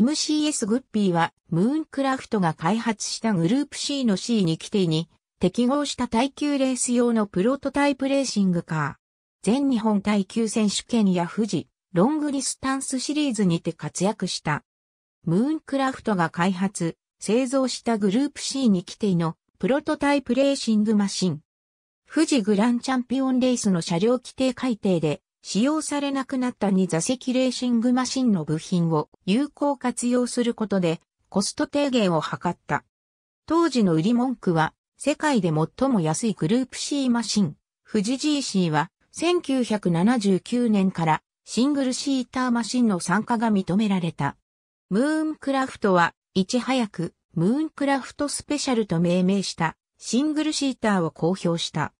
MCS グッピーはムーンクラフトが開発したグループ C の c に規定に適合した耐久レース用のプロトタイプレーシングカー。全日本耐久選手権や富士、ロングディスタンスシリーズにて活躍した。ムーンクラフトが開発、製造したグループ C に規定のプロトタイプレーシングマシン。富士グランチャンピオンレースの車両規定改定で使用されなくなった2座席レーシングマシンの部品を有効活用することでコスト低減を図った。当時の売り文句は世界で最も安いグループ C マシン、富士 GC は1979年からシングルシーターマシンの参加が認められた。ムーンクラフトは、いち早く、ムーンクラフトスペシャルと命名した、シングルシーターを公表した。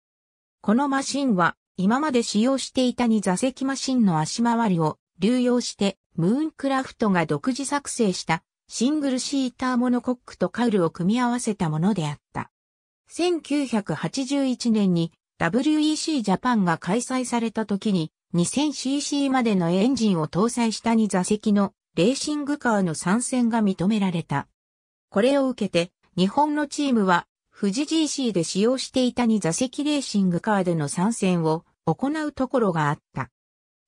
このマシンは、今まで使用していた2座席マシンの足回りを流用して、ムーンクラフトが独自作成したシングルシーターモノコックとカウルを組み合わせたものであった。1981年に WEC ジャパンが開催された時に 2000cc までのエンジンを搭載した2座席のレーシングカーの参戦が認められた。これを受けて日本のチームは富士 GC で使用していた2座席レーシングカーでの参戦を行うところがあった。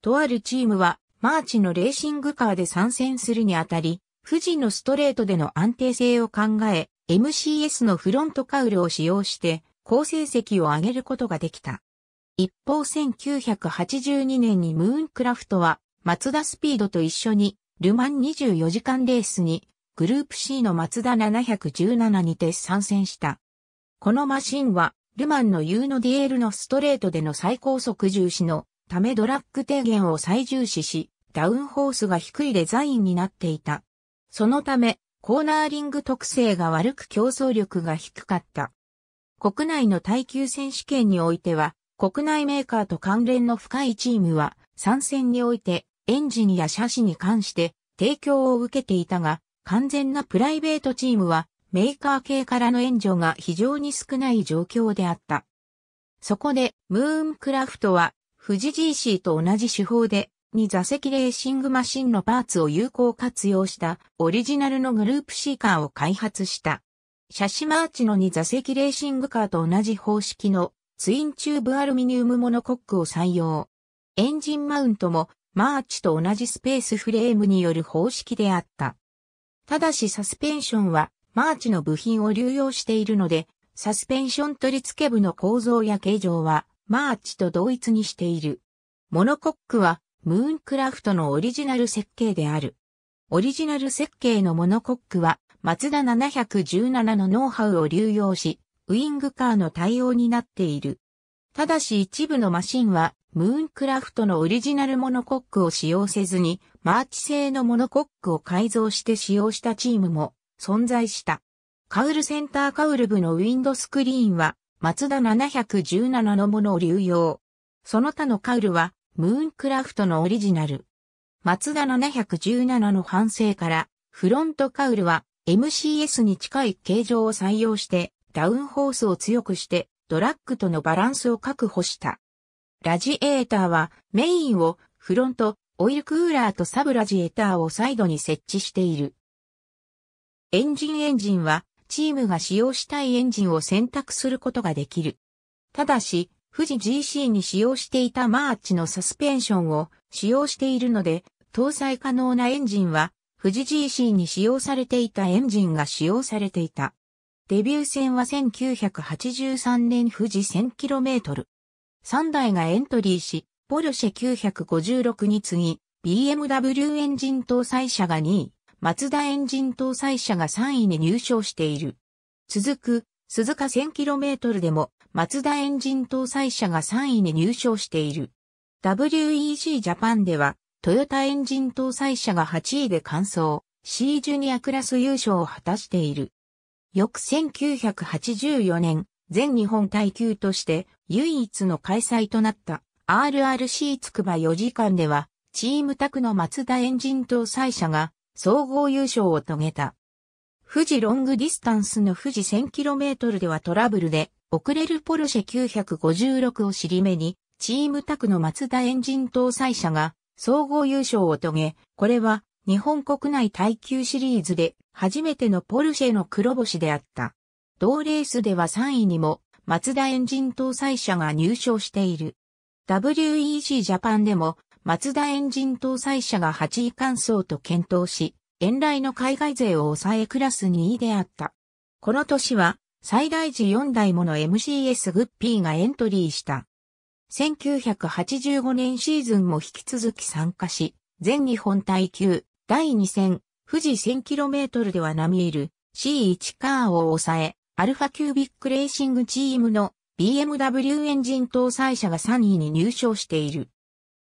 とあるチームは、マーチのレーシングカーで参戦するにあたり、富士のストレートでの安定性を考え、MCS のフロントカウルを使用して、好成績を上げることができた。一方1982年にムーンクラフトは、マツダスピードと一緒に、ルマン24時間レースに、グループ C のマツダ717にて参戦した。このマシンは、ルマンの U のディエルのストレートでの最高速重視のためドラッグ低減を最重視し、ダウンホースが低いデザインになっていた。そのため、コーナーリング特性が悪く競争力が低かった。国内の耐久選手権においては、国内メーカーと関連の深いチームは、参戦において、エンジンや車種に関して、提供を受けていたが、完全なプライベートチームは、メーカー系からの援助が非常に少ない状況であった。そこで、ムーンクラフトは、富士 GC と同じ手法で、2座席レーシングマシンのパーツを有効活用したオリジナルのグループシーカーを開発した。シャシマーチの2座席レーシングカーと同じ方式のツインチューブアルミニウムモノコックを採用。エンジンマウントもマーチと同じスペースフレームによる方式であった。ただしサスペンションはマーチの部品を流用しているので、サスペンション取り付け部の構造や形状は、マーチと同一にしている。モノコックは、ムーンクラフトのオリジナル設計である。オリジナル設計のモノコックは、マツダ717のノウハウを流用し、ウィングカーの対応になっている。ただし一部のマシンは、ムーンクラフトのオリジナルモノコックを使用せずに、マーチ製のモノコックを改造して使用したチームも存在した。カウルセンターカウル部のウィンドスクリーンは、マツダ717のものを流用。その他のカウルは、ムーンクラフトのオリジナル。マツダ717の反省から、フロントカウルは MCS に近い形状を採用して、ダウンホースを強くして、ドラッグとのバランスを確保した。ラジエーターはメインをフロント、オイルクーラーとサブラジエーターをサイドに設置している。エンジンエンジンは、チームが使用したいエンジンを選択することができる。ただし、富士 GC に使用していたマーチのサスペンションを使用しているので、搭載可能なエンジンは、富士 GC に使用されていたエンジンが使用されていた。デビュー戦は1983年富士 1000km。3台がエントリーし、ポルシェ956に次ぎ、BMW エンジン搭載車が2位。マツダエンジン搭載車が3位に入賞している。続く、鈴鹿 1000km でも、マツダエンジン搭載車が3位に入賞している。WEC ジャパンでは、トヨタエンジン搭載車が8位で完走、C ジュニアクラス優勝を果たしている。翌1984年、全日本耐久として唯一の開催となった RRC つくば4時間では、チーム宅のマツダエンジン搭載車が総合優勝を遂げた。富士ロングディスタンスの富士 1000km ではトラブルで、遅れるポルシェ956を尻目に、チームタクの松田エンジン搭載車が総合優勝を遂げ、これは日本国内耐久シリーズで初めてのポルシェの黒星であった。同レースでは3位にも松田エンジン搭載車が入賞している。WEC ジャパンでもマツダエンジン搭載車が8位完走と検討し、遠来の海外勢を抑えクラス2位であった。この年は、最大時4台もの MCS グッピーがエントリーした。1985年シーズンも引き続き参加し、全日本耐久第2戦、富士 1000km では並みいる C1 カーを抑え、アルファキュービックレーシングチームの BMW エンジン搭載車が3位に入賞している。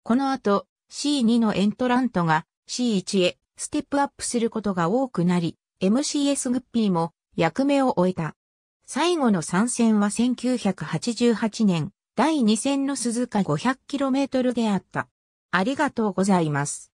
この後、C2 のエントラントが C1 へステップアップすることが多くなり、MCS グッピーも役目を終えた。最後の参戦は1988年、第2戦の鈴鹿 500km であった。ありがとうございます。